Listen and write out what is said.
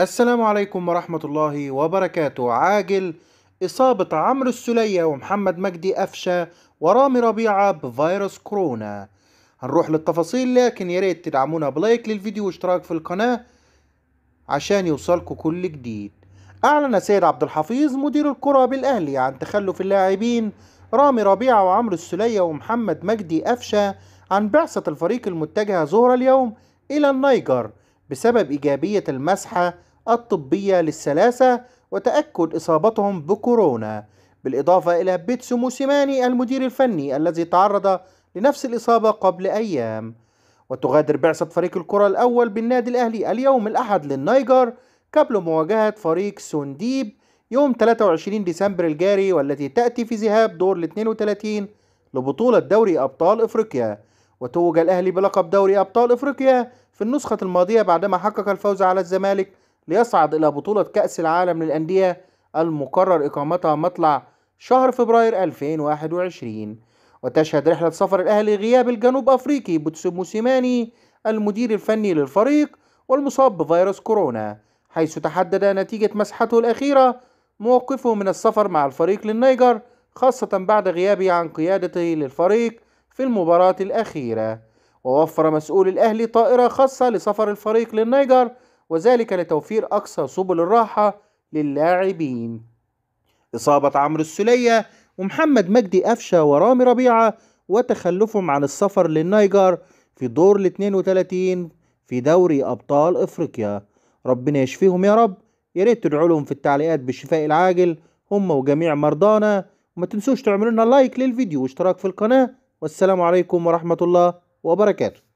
السلام عليكم ورحمة الله وبركاته عاجل إصابة عمرو السلية ومحمد مجدي قفشة ورامي ربيعة بفيروس كورونا هنروح للتفاصيل لكن يا ريت تدعمونا بلايك للفيديو واشتراك في القناة عشان يوصلكوا كل جديد أعلن سيد عبد الحفيظ مدير الكرة بالأهلي عن تخلف اللاعبين رامي ربيعة وعمرو السلية ومحمد مجدي قفشة عن بعثة الفريق المتجهة ظهر اليوم إلى النيجر بسبب إيجابية المسحة الطبية للسلاسه وتأكد إصابتهم بكورونا بالإضافة إلى بيتسو موسيماني المدير الفني الذي تعرض لنفس الإصابة قبل أيام وتغادر بعثة فريق الكرة الأول بالنادي الأهلي اليوم الأحد للنيجر قبل مواجهة فريق سونديب يوم 23 ديسمبر الجاري والتي تأتي في ذهاب دور ال 32 لبطولة دوري أبطال إفريقيا وتوج الأهلي بلقب دوري أبطال إفريقيا في النسخة الماضية بعدما حقق الفوز على الزمالك ليصعد إلى بطولة كأس العالم للأندية المقرر إقامتها مطلع شهر فبراير 2021 وتشهد رحلة سفر الأهلي غياب الجنوب أفريقي بوتسو موسيماني المدير الفني للفريق والمصاب بفيروس كورونا حيث تحدد نتيجة مسحته الأخيرة موقفه من السفر مع الفريق للنيجر خاصة بعد غيابه عن قيادته للفريق في المباراة الأخيرة ووفر مسؤول الأهلي طائرة خاصة لسفر الفريق للنيجر وذلك لتوفير أقصى سبل الراحة للاعبين إصابة عمرو السلية ومحمد مجدي أفشا ورامي ربيعة وتخلفهم عن السفر للنيجر في دور ال 32 في دوري أبطال إفريقيا ربنا يشفيهم يا رب يا ريت تدعوا لهم في التعليقات بالشفاء العاجل هم وجميع مرضانا وما تنسوش تعملوا لنا لايك للفيديو واشتراك في القناة والسلام عليكم ورحمة الله وبركاته